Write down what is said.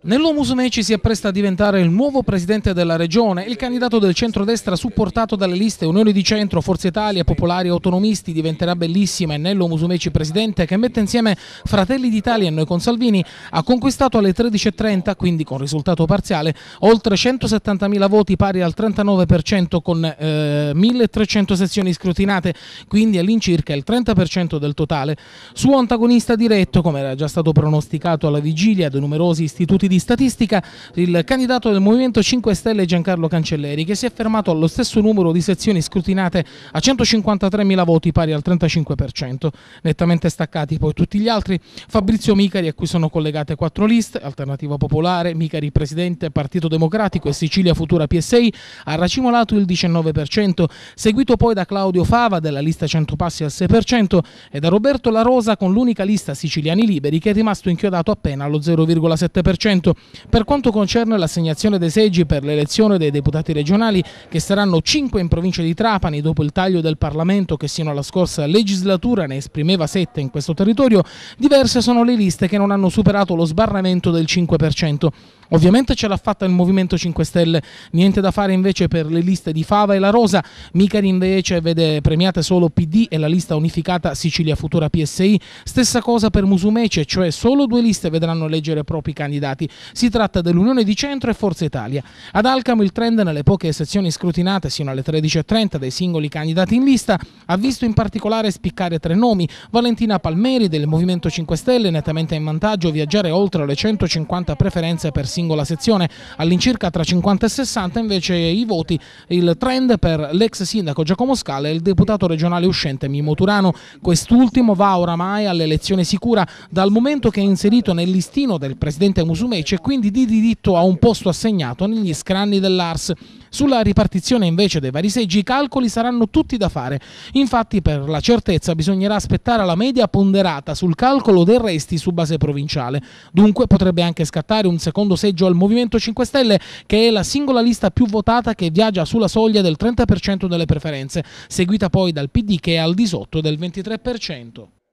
Nell'Omus Musumeci si appresta a diventare il nuovo presidente della regione. Il candidato del centrodestra supportato dalle liste Unione di Centro, Forza Italia, Popolari e Autonomisti diventerà bellissima e nell'Omus Meci presidente che mette insieme Fratelli d'Italia e noi con Salvini ha conquistato alle 13.30, quindi con risultato parziale, oltre 170.000 voti pari al 39% con eh, 1.300 sezioni scrutinate, quindi all'incirca il 30% del totale. Suo antagonista diretto, come era già stato pronosticato alla vigilia del numerosi istituti di statistica il candidato del Movimento 5 Stelle Giancarlo Cancelleri che si è fermato allo stesso numero di sezioni scrutinate a 153.000 voti pari al 35%, nettamente staccati poi tutti gli altri, Fabrizio Micari a cui sono collegate quattro liste, Alternativa Popolare, Micari Presidente, Partito Democratico e Sicilia Futura PSI, ha racimolato il 19%, seguito poi da Claudio Fava della lista 100 passi al 6% e da Roberto La Rosa con l'unica lista Siciliani Liberi che è rimasto inchiodato appena allo 0,5%. 4,7%. Per quanto concerne l'assegnazione dei seggi per l'elezione dei deputati regionali, che saranno 5 in provincia di Trapani dopo il taglio del Parlamento che sino alla scorsa legislatura ne esprimeva 7 in questo territorio, diverse sono le liste che non hanno superato lo sbarramento del 5%. Ovviamente ce l'ha fatta il Movimento 5 Stelle, niente da fare invece per le liste di Fava e La Rosa, Micari invece vede premiate solo PD e la lista unificata Sicilia Futura PSI, stessa cosa per Musumece, cioè solo due liste vedranno eleggere propri candidati, si tratta dell'Unione di Centro e Forza Italia. Ad Alcamo il trend nelle poche sezioni scrutinate sino alle 13.30 dei singoli candidati in lista ha visto in particolare spiccare tre nomi, Valentina Palmeri del Movimento 5 Stelle nettamente in vantaggio viaggiare oltre le 150 preferenze per singoli singola sezione all'incirca tra 50 e 60, invece i voti, il trend per l'ex sindaco Giacomo Scala e il deputato regionale uscente Mimo Turano. Quest'ultimo va oramai all'elezione sicura dal momento che è inserito nel listino del presidente Musumeci e quindi di diritto a un posto assegnato negli scranni dell'Ars. Sulla ripartizione invece dei vari seggi i calcoli saranno tutti da fare. Infatti per la certezza bisognerà aspettare la media ponderata sul calcolo dei resti su base provinciale. Dunque potrebbe anche scattare un secondo seggio al Movimento 5 Stelle, che è la singola lista più votata che viaggia sulla soglia del 30% delle preferenze, seguita poi dal PD che è al di sotto del 23%.